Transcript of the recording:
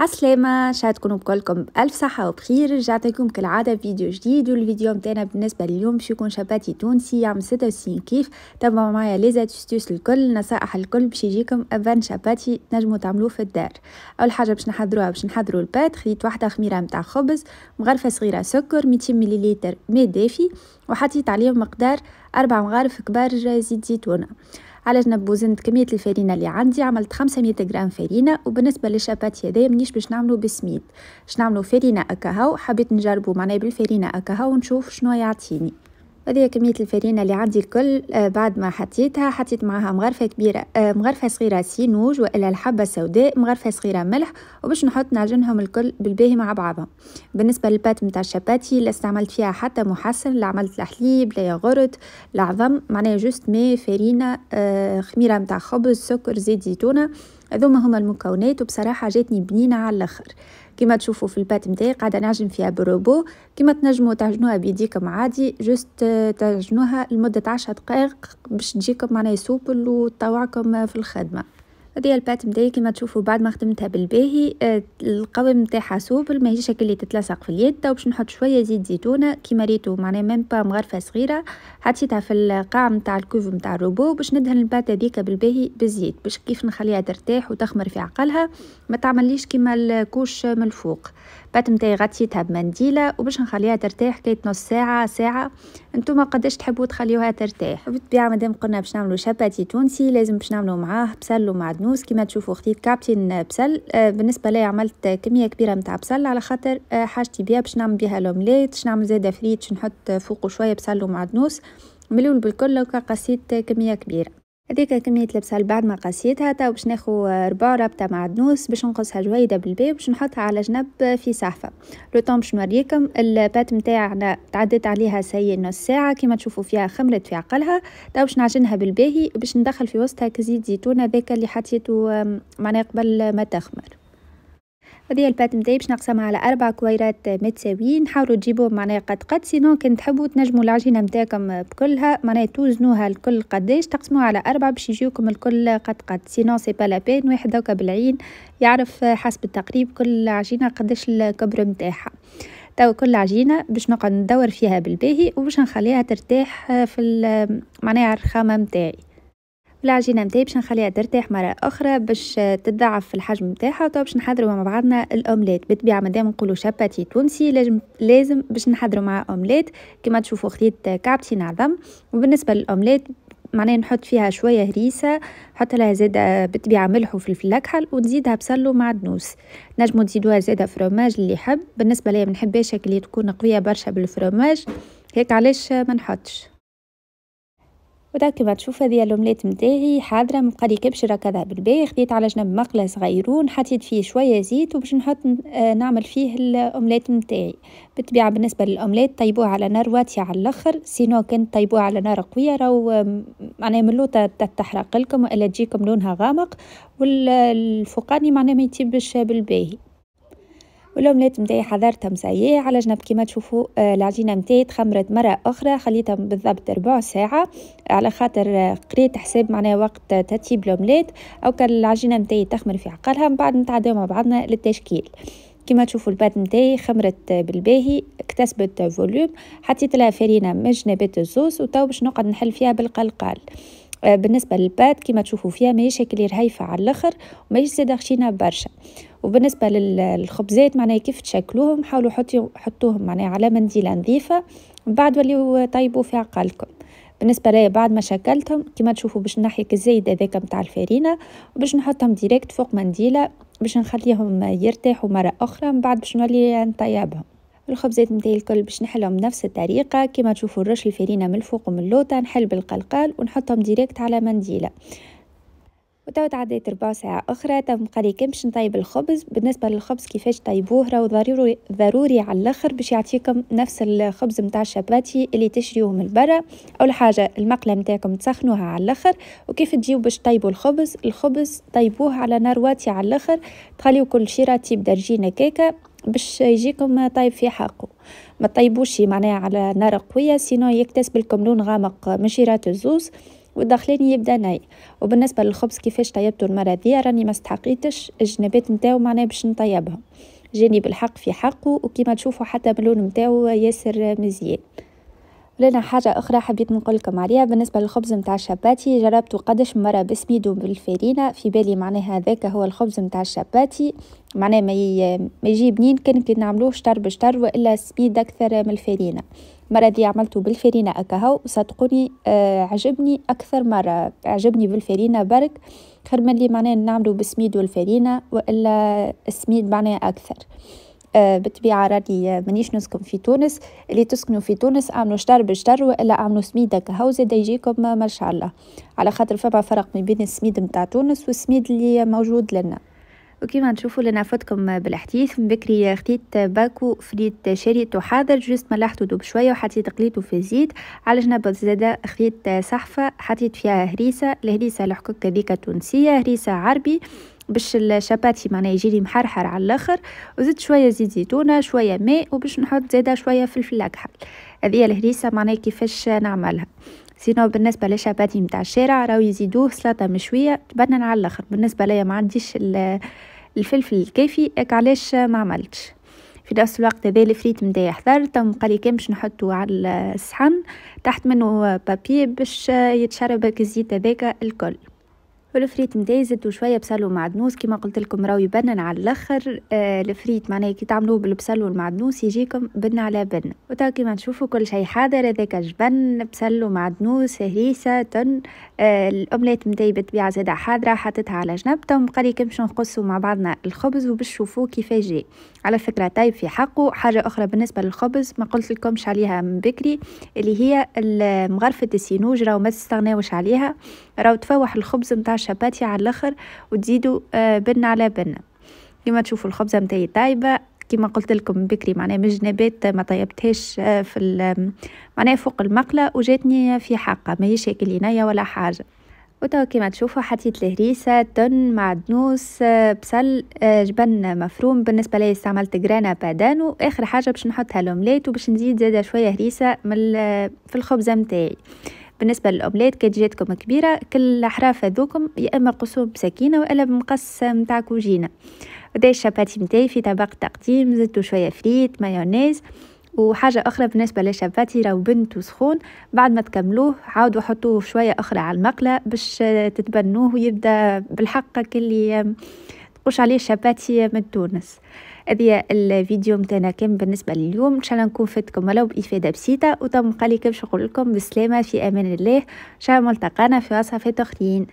عسلامة شاد تكونوا بكلكم بألف صحة وبخير رجعت لكم كالعادة فيديو جديد والفيديو متاعنا بالنسبة لليوم باش يكون شباتي تونسي عام 66 كيف تبع معايا لي زاتستوس الكل نصائح الكل باش يجيكم أبان شباتي تنجمو تعملوه في الدار أول حاجة باش نحضروها باش نحضروا البات خديت واحدة خميرة متاع خبز مغرفة صغيرة سكر 200 مليليتر ماء دافي وحطيت عليهم مقدار أربع مغارف كبار زيت زيتونة على جنب وزنت كميه الفرينه اللي عندي عملت 500 غرام فرينه وبالنسبه للشاباتي هذايا مانيش باش نعملو بسميد باش نعملو فرينه اكاهو حبيت نجربو معناه بالفرينه اكاهو ونشوف شنو يعطيني هذه كمية الفرينة اللي عندي الكل آه، بعد ما حطيتها حطيت معها مغرفة كبيرة آه، مغرفة صغيرة سينوج وإلا الحبة السوداء مغرفة صغيرة ملح وباش نحط نعجنهم الكل بالباهي مع بعضهم بالنسبة للبات متاع الشباتي اللي استعملت فيها حتى محسن اللي عملت الحليب لا ياغورت العظم معناها جوست ماء فرينة آه، خميرة متاع خبز سكر زيت زيتونة هذوما هما المكونات وبصراحه جاتني بنينه على الاخر كما تشوفوا في البات نتاعي قاعده نعجن فيها بروبو كما تنجموا تعجنوها بيديكم عادي جوست تعجنوها لمده عشر دقائق باش تجيكم معناها سوبل وتطوعكم في الخدمه هذه البات متاعي كما تشوفوا بعد ما خدمتها بالباهي آه، القوام نتاعها سوبل ماهيش شكل اللي تتلصق في اليد وباش نحط شويه زيت زيتونه كيما ريتو معناها ميم با مغرفه صغيره حطيتها في القاع نتاع الكوف نتاع الروبو باش ندهن البات هذيك بالباهي بالزيت باش كيف نخليها ترتاح وتخمر في عقلها ما تعمليش كيما الكوش من الفوق بات متاعي غطيتها بمنديله وباش نخليها ترتاح كي نص ساعه ساعه نتوما قداش تحبوا تخليوها ترتاح بالطبيعه مادام قلنا باش نعملوا شاباتي تونسي لازم باش نعملوا معاه بصل ومعدنوس كما تشوفوا خديت كابتن بصل آه، بالنسبه لي عملت كميه كبيره نتاع بصل على خاطر آه، حاجتي بها باش نعمل بها لومليت باش نعمل زاده فريت نحط فوقه شويه بصل ومعدنوس ملول بالكل لو قصيت كميه كبيره هذيك كمية لبسها بعد ما قاسيتها تو باش ناخو ربع ربطة معدنوس باش نقصها جويدة بالبي باش نحطها على جنب في صحفة لو طون باش نوريكم البات نتاعنا تعديت عليها سي نص ساعة كيما تشوفوا فيها خمرت في عقلها تو باش نعجنها بالباهي باش ندخل في وسطها كزيت زيتون ذاك اللي حطيته معناها قبل ما تخمر هذه البات نتاعي باش نقسمها على اربع كويرات متساويين حاولوا تجيبوهم معناها قد قد سينو كان تحبوا تنجموا العجينه نتاعكم بكلها معناها توزنوها الكل قداش تقسموها على اربع باش يجيوكم الكل قد قد سينو سي با لابين واحد هكا بالعين يعرف حسب التقريب كل عجينه قداش الكبر نتاعها تو كل عجينه باش نقعد ندور فيها بالباهي وباش نخليها ترتاح في معناها الرخامه نتاعي العجينه نتاعي باش نخليها ترتاح مره اخرى باش تتضاعف في الحجم نتاعها تو باش نحضروا مع بعضنا الاومليت بالطبيعه مدام نقولوا شاباتي تونسي لازم لازم باش نحضروا مع اومليت كما تشوفوا خديت كعبتين عظم وبالنسبه للاومليت معناها نحط فيها شويه هريسه نحط لها زاده بالطبيعه ملح وفلفل اكحل ونزيدها بصل ومعدنوس نجموا تزيدوها زاده فروماج اللي يحب بالنسبه ليا ما نحبهاش اللي تكون قويه برشا بالفروماج هيك علاش ما نحطش وداك ما تشوف هذه الأومليت نتاعي حاضرة من لي كبشرة كذا بالباهي خديت على جنب مقلة صغيرون حطيت فيه شوية زيت وباش نحط آه، نعمل فيه الأومليت نتاعي بالطبيعة بالنسبة للأومليت طيبوه على نار واطية على الآخر سينو كان طيبوه على نار قوية راهو معناها من لوطه تتحرق لكم وإلا تجيكم لونها غامق والفوقاني معناها ما يطيبش بالباهي والاومليت نتاعي حضرتها مسياه على جنب كيما تشوفوا آه، العجينه نتاعي تخمرت مره اخرى خليتها بالضبط ربع ساعه على خاطر آه، قريت حساب معناها وقت تطيب الاومليت او كان العجينه نتاعي تخمر في عقلها من بعد نتعداو مع بعضنا للتشكيل كما تشوفوا البات نتاعي خمرت بالباهي اكتسبت فوليوم حطيت لها فرينه من جنبات الزوز وتو باش نقعد نحل فيها بالقلقال آه، بالنسبه للبات كما تشوفوا فيها ماهيش هيك رهيفه على الاخر وماهيش زاده خشينه برشا وبالنسبه للخبزات معناها كيف تشكلوهم حاولوا حطيو حطوهم معناها على منديله نظيفه من بعد وليو طيبوا في عقلكم بالنسبه ليا بعد ما شكلتهم كما تشوفوا باش نحي الزايد هذاك نتاع الفارينه وباش نحطهم ديريكت فوق منديله باش نخليهم يرتاحوا مره اخرى من بعد باش نولي نطيبهم الخبزات نتاعي الكل باش نحلهم بنفس الطريقه كما تشوفوا الرش الفرينه من الفوق ومن اللوطه نحل بالقلقال ونحطهم ديريكت على منديله وتو تعديت ربع ساعة أخرى تم قالي كمش نطيب الخبز بالنسبة للخبز كيفاش طيبوه راهو ضروري ضروري على الآخر باش يعطيكم نفس الخبز متاع الشباتي اللي تشريوه من برا أول حاجة المقلة متاعكم تسخنوها على الآخر وكيف تجيو باش طيبوا الخبز الخبز طيبوه على نار واطية على الآخر تخليو كل شي تيب درجين كيكة باش يجيكم طيب في حقه ما طيبوش معناها على نار قويه سينو يكتسب لكم لون غامق من شيرات الزوز والداخلين يبدا ناي وبالنسبه للخبز كيفاش طيبته المره دي راني ما استحقيتش الجنبات نتاعو معناها باش نطيبهم جاني بالحق في حقه وكما تشوفوا حتى باللون نتاعو ياسر مزيان ولنا حاجة أخرى حبيت نقول لكم عليها بالنسبة للخبز متاع الشباتي جربت قدش مرة بسميدو بالفرينة في بالي معناها هذاك هو الخبز متاع الشباتي معناه ما يجي بنين كان كي نعملوه شطر بشطر وإلا سميد أكثر من الفرينة المرة دي عملته بالفرينة أكهو صدقوني آه عجبني أكثر مرة عجبني بالفرينة برك خير من اللي معناه نعملو بسميد والفرينة وإلا السميد معناه أكثر آه، بالطبيعه راني مانيش نسكن في تونس اللي تسكنوا في تونس اعملوا شطر بالشطر والا اعملوا سميد هكا هاو زاد يجيكم آه، ما شاء الله على خاطر فما فرق ما بين السميد نتاع تونس والسميد اللي موجود لنا وكيما نشوفوا لنا فوتكم بالحديث من بكري خديت باكو فريت شريته حاضر جست ملحته دوب شويه وحطيت قليته في الزيت على جنب الزيت خديت صحفه حطيت فيها هريسه الهريسه الحكوك هذيك تونسيه هريسه عربي باش الشباتي معناها يجي لي محرحر على الاخر وزدت شويه زيت زيتونه شويه ماء وباش نحط زاده شويه فلفل اكحل هذه الهريسه معناها كيفاش نعملها سينو بالنسبه للشباتي نتاع الشارع راهو يزيدوه سلطه مشويه تبنن على الاخر بالنسبه ليا ما عنديش الفلفل الكافي علاش ما عملتش في نفس الوقت هذا الفريت نتاعي حضر تم قال كان باش نحطو على الصحن تحت منه بابي باش يتشرب الزيت هذاك الكل والفريت مداي زدتو شويه بصل ومعدنوس كما قلت لكم راهو يبنن على الاخر آه الفريت معناها كي تعملوه بالبصل والمعدنوس يجيكم بن على بن وتو كيما نشوفوا كل شيء حاضر هذاك جبن بصل ومعدنوس هريسه تن آه الاومليت مداي بالطبيعه زاده حاضره حطيتها على جنب تو بقالي كنمشيو نقصوا مع بعضنا الخبز وباش تشوفوه كيفاش جاي على فكره طيب في حقه حاجه اخرى بالنسبه للخبز ما قلت لكمش عليها من بكري اللي هي مغرفه السينوج راهو ما تستغناوش عليها راهو تفوح الخبز نتاع الشباتي على الاخر وتزيدوا آه، بن على بن كيما تشوفوا الخبزه نتاعي طايبه كما قلت لكم بكري معناها من جنبات ما طيبتهاش آه، في معناها فوق المقله وجاتني في حقه ماهيش هيك ولا حاجه وتوا كيما تشوفوا حطيت الهريسة تن معدنوس آه، بصل جبن مفروم بالنسبة لي استعملت جرانا بادانو آخر حاجة باش نحطها لومليت وباش نزيد زادة شوية هريسة من في الخبزة متاعي بالنسبة للأوبليت كي جاتكم كبيرة كل الأحراف هذوكم يا إما قصوه بسكينة وإلا بمقص متاع كوجينة ودي الشاباتي متاعي في طبق تقديم زدتو شوية فريت مايونيز وحاجة أخرى بالنسبة للشاباتي راهو بنت وسخون بعد ما تكملوه عاودوا حطوه شوية أخرى على المقلة باش تتبنوه ويبدأ بالحق اللي تبقوش عليه شاباتي من تونس هذه الفيديو متاعنا كان بالنسبه لليوم ان شاء الله نكون فاتكم ولو بافاده بسيطه وتم قالي كيفاش نقول لكم بالسلامه في امان الله ان شاء الله ملتقانا في وصفات اخرين